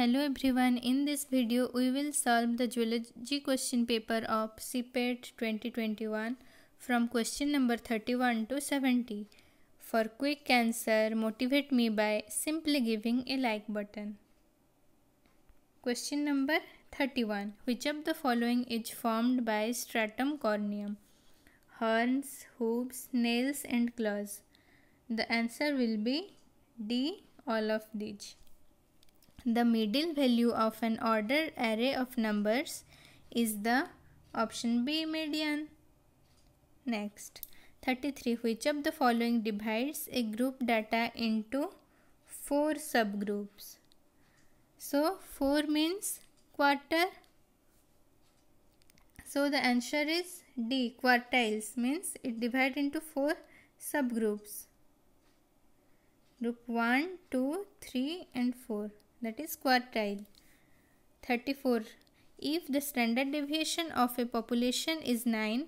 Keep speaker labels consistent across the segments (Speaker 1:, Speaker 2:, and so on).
Speaker 1: Hello everyone, in this video we will solve the geology question paper of CPET 2021 from question number 31 to 70. For quick answer, motivate me by simply giving a like button. Question number 31. Which of the following is formed by stratum corneum? Horns, hooves, nails and claws. The answer will be D, all of these. The middle value of an ordered array of numbers is the option B median. Next, 33. Which of the following divides a group data into 4 subgroups? So, 4 means quarter. So, the answer is D. Quartiles means it divides into 4 subgroups. Group 1, 2, 3 and 4 that is quartile. 34. If the standard deviation of a population is 9,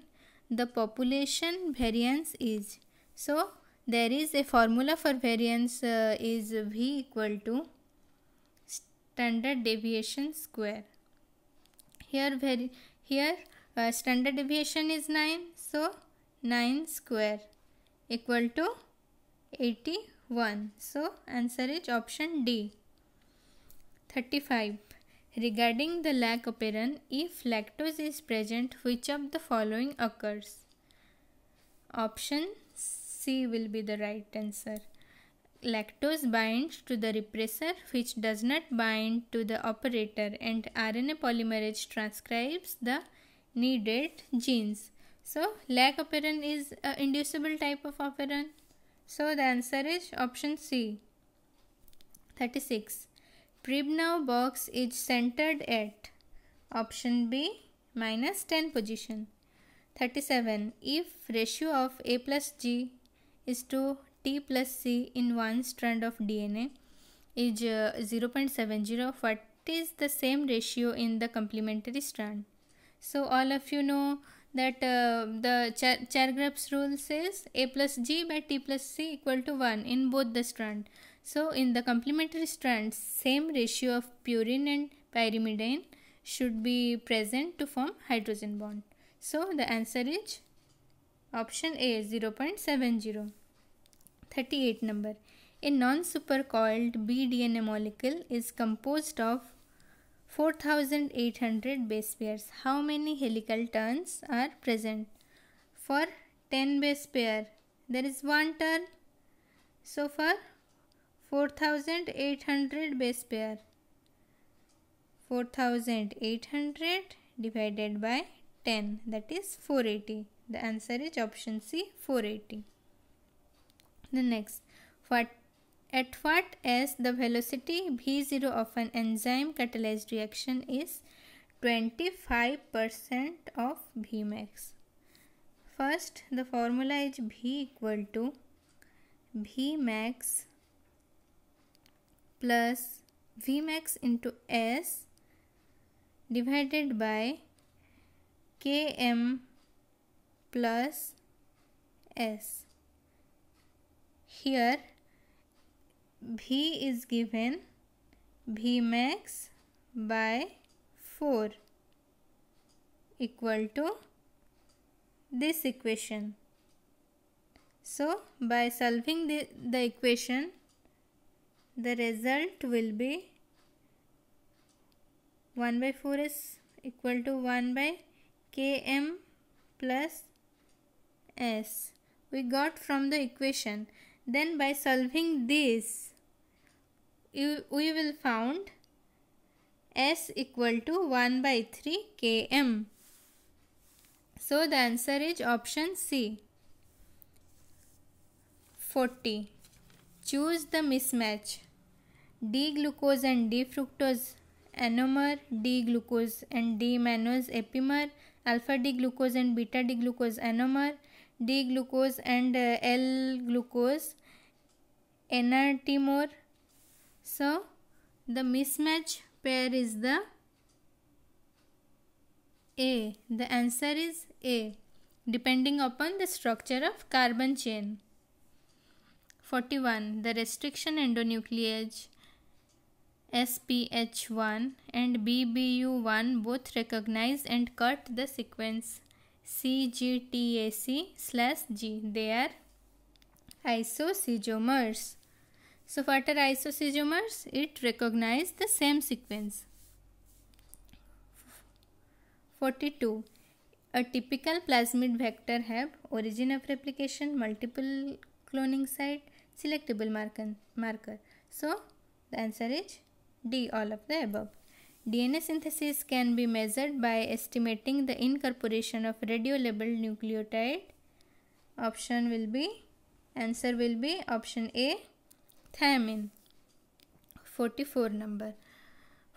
Speaker 1: the population variance is. So, there is a formula for variance uh, is V equal to standard deviation square. Here, here uh, standard deviation is 9. So, 9 square equal to 81. So, answer is option D. 35. Regarding the lac operon, if lactose is present, which of the following occurs? Option C will be the right answer. Lactose binds to the repressor which does not bind to the operator and RNA polymerase transcribes the needed genes. So, lac operon is a inducible type of operon. So, the answer is option C. 36. Pribnow box is centered at option B minus 10 position. 37. If ratio of A plus G is to T plus C in one strand of DNA is uh, 0.70, what is the same ratio in the complementary strand? So all of you know that uh, the Char rule says A plus G by T plus C equal to 1 in both the strand. So in the complementary strands, same ratio of purine and pyrimidine should be present to form hydrogen bond. So the answer is option A 0 0.70. 38 number. A non-supercoiled bDNA molecule is composed of 4800 base pairs. How many helical turns are present? For 10 base pair, there is one turn. So for 4800 base pair 4800 divided by 10 that is 480 the answer is option C 480 the next what at what s the velocity v0 of an enzyme catalyzed reaction is 25% of Vmax. First, the formula is V equal to Vmax plus V max into S divided by Km plus S. Here V is given max by 4 equal to this equation. So by solving the, the equation the result will be 1 by 4 is equal to 1 by km plus s we got from the equation then by solving this we will found s equal to 1 by 3 km so the answer is option c 40 Choose the mismatch. D-glucose and D-fructose anomer, D-glucose and D-mannose epimer, alpha-D-glucose and beta-D-glucose anomer, D-glucose and uh, L-glucose enantiomer. So, the mismatch pair is the A. The answer is A, depending upon the structure of carbon chain. 41. The restriction endonuclease SPH1 and BBU1 both recognize and cut the sequence CGTAC slash G. They are isosceisomers. So what are isosceisomers? It recognizes the same sequence. 42. A typical plasmid vector have origin of replication, multiple cloning site, selectable marker, marker. So the answer is D all of the above. DNA synthesis can be measured by estimating the incorporation of labeled nucleotide. Option will be, answer will be option A, thiamine, 44 number.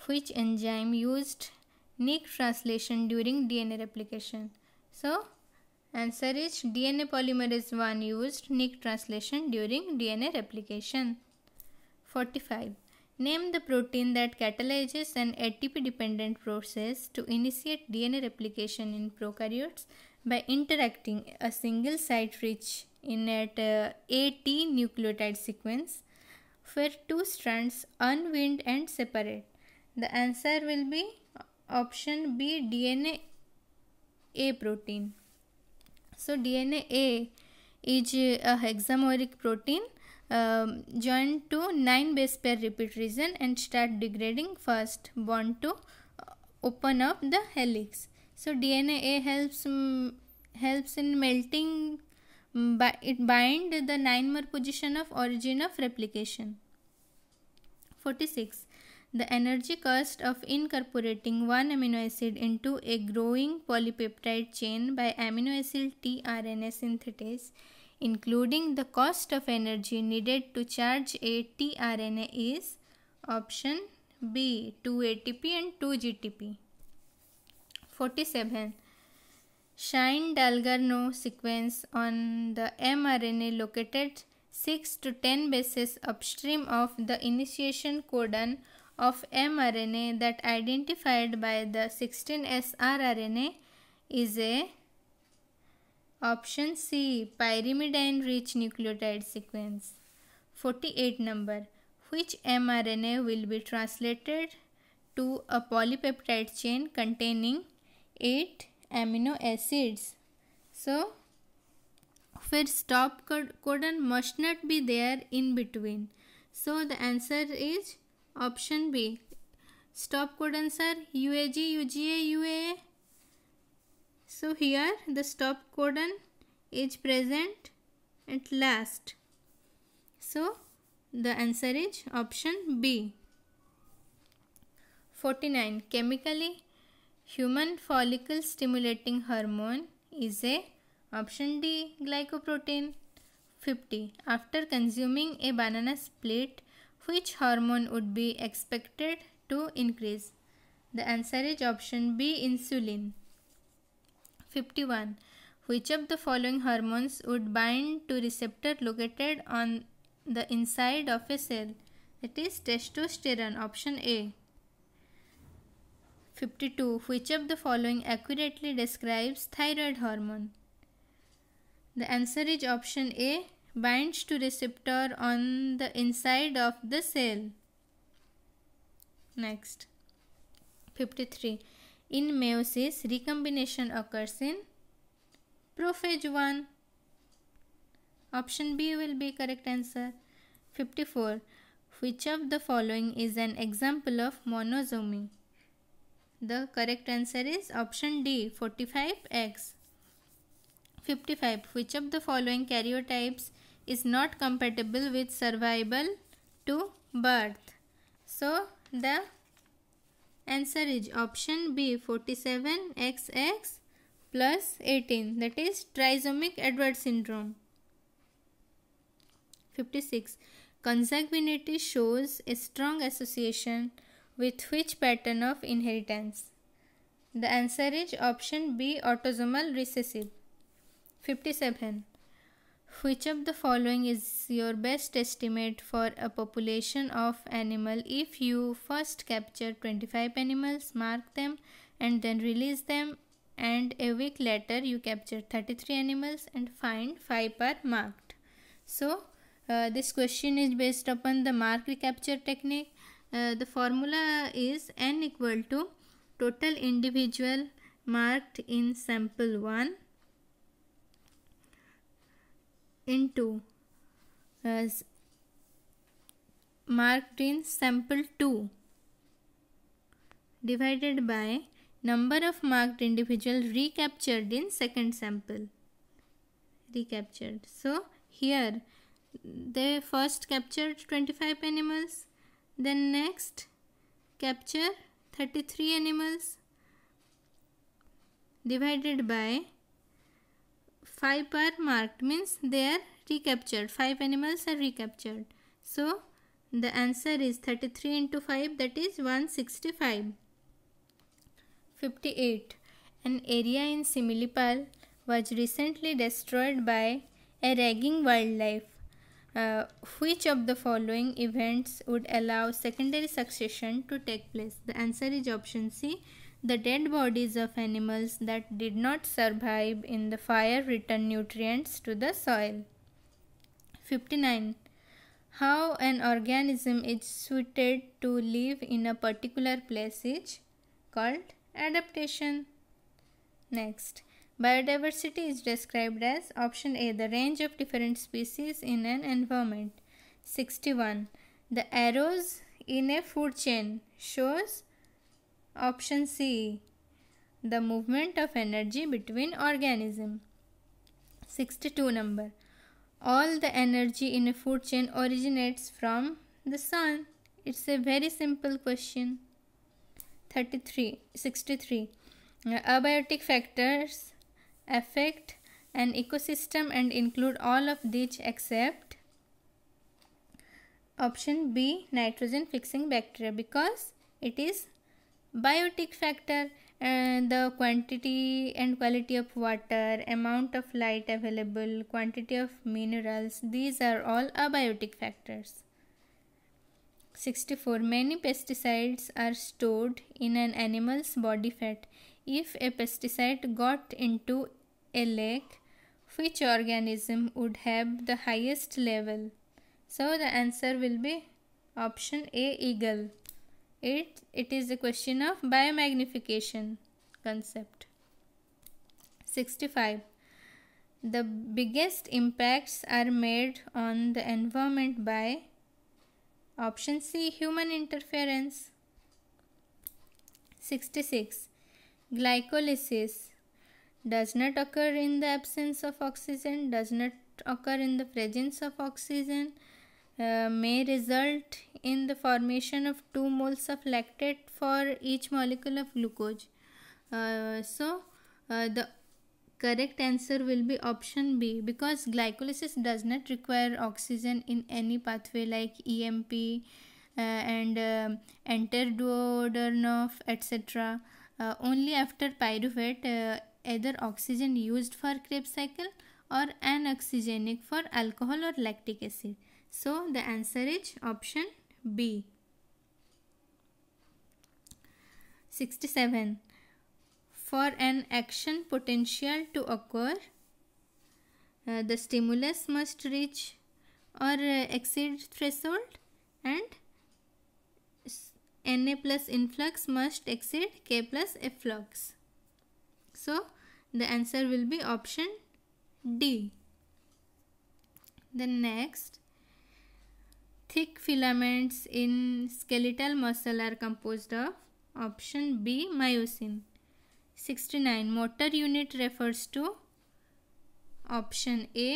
Speaker 1: Which enzyme used nick translation during DNA replication? So, Answer is DNA polymerase 1 used nick translation during DNA replication. 45. Name the protein that catalyzes an ATP dependent process to initiate DNA replication in prokaryotes by interacting a single site rich in uh, at eighteen AT nucleotide sequence where two strands unwind and separate. The answer will be option B DNA A protein. So DNA-A is a hexameric protein uh, joined to 9 base pair repeat region and start degrading first bond to open up the helix. So DNA-A helps um, helps in melting but it bind the 9 more position of origin of replication. 46 The energy cost of incorporating one amino acid into a growing polypeptide chain by amino acid tRNA synthetase, including the cost of energy needed to charge a tRNA is option B 2 ATP and 2 GTP. 47. Shine-Dalgarno sequence on the mRNA located 6 to 10 bases upstream of the initiation codon of mRNA that identified by the 16S rRNA is a option C pyrimidine rich nucleotide sequence 48 number which mRNA will be translated to a polypeptide chain containing 8 amino acids so फिर stop codon must not be there in between so the answer is Option B, stop code answer UAG UGA UAA so here the stop codon is present at last so the answer is option B 49 chemically human follicle stimulating hormone is a option D glycoprotein 50 after consuming a banana split which hormone would be expected to increase? The answer is option B insulin. 51. Which of the following hormones would bind to receptor located on the inside of a cell? It is testosterone option A. 52. Which of the following accurately describes thyroid hormone? The answer is option A binds to receptor on the inside of the cell. Next, 53. In meiosis, recombination occurs in prophage 1. Option B will be correct answer. 54. Which of the following is an example of monosomy? The correct answer is option D, 45X. 55. Which of the following karyotypes is not compatible with survival to birth. So the answer is option B 47XX plus 18 that is trisomic Edwards syndrome. 56. Consanguinity shows a strong association with which pattern of inheritance? The answer is option B autosomal recessive. 57. Which of the following is your best estimate for a population of animal if you first capture 25 animals, mark them and then release them and a week later you capture 33 animals and find 5 are marked. So uh, this question is based upon the mark recapture technique. Uh, the formula is n equal to total individual marked in sample 1 into as marked in sample 2 divided by number of marked individual recaptured in second sample recaptured so here they first captured 25 animals then next capture 33 animals divided by 5 are marked means they are recaptured 5 animals are recaptured so the answer is 33 into 5 that is 165 58 an area in similipal was recently destroyed by a ragging wildlife uh, which of the following events would allow secondary succession to take place the answer is option c the dead bodies of animals that did not survive in the fire return nutrients to the soil. 59. How an organism is suited to live in a particular place is called adaptation. Next, biodiversity is described as option A the range of different species in an environment. 61. The arrows in a food chain shows Option C. The movement of energy between organism. 62 number. All the energy in a food chain originates from the sun. It's a very simple question. 33. 63. Abiotic factors affect an ecosystem and include all of these except option B nitrogen fixing bacteria because it is biotic factor and uh, the quantity and quality of water amount of light available quantity of minerals these are all abiotic factors 64 many pesticides are stored in an animal's body fat if a pesticide got into a lake which organism would have the highest level so the answer will be option a eagle it it is a question of biomagnification concept 65 the biggest impacts are made on the environment by option c human interference 66 glycolysis does not occur in the absence of oxygen does not occur in the presence of oxygen uh, may result in the formation of 2 moles of lactate for each molecule of glucose. Uh, so, uh, the correct answer will be option B because glycolysis does not require oxygen in any pathway like EMP uh, and uh, um, enteroduodernoff etc. Uh, only after pyruvate uh, either oxygen used for Krebs cycle or anoxygenic for alcohol or lactic acid. So the answer is option B. 67. For an action potential to occur, uh, the stimulus must reach or uh, exceed threshold and Na plus influx must exceed K plus efflux. So, the answer will be option D. The next, thick filaments in skeletal muscle are composed of option B myosin. 69 motor unit refers to option A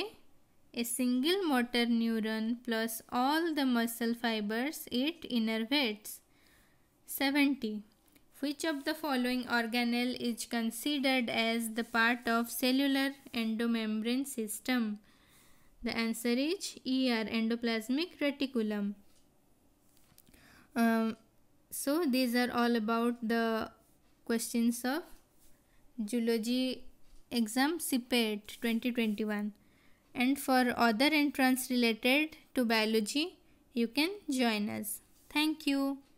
Speaker 1: a single motor neuron plus all the muscle fibers it innervates. 70. Which of the following organelle is considered as the part of cellular endomembrane system? The answer is ER endoplasmic reticulum. Um, so these are all about the questions of geology exam CPET 2021 and for other entrance related to biology you can join us. Thank you.